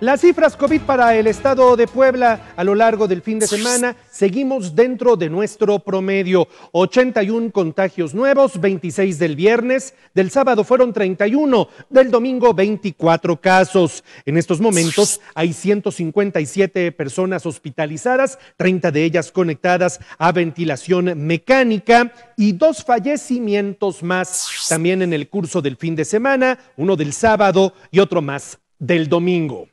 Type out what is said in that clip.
Las cifras COVID para el estado de Puebla a lo largo del fin de semana seguimos dentro de nuestro promedio. 81 contagios nuevos, 26 del viernes, del sábado fueron 31, del domingo 24 casos. En estos momentos hay 157 personas hospitalizadas, 30 de ellas conectadas a ventilación mecánica y dos fallecimientos más también en el curso del fin de semana, uno del sábado y otro más del domingo.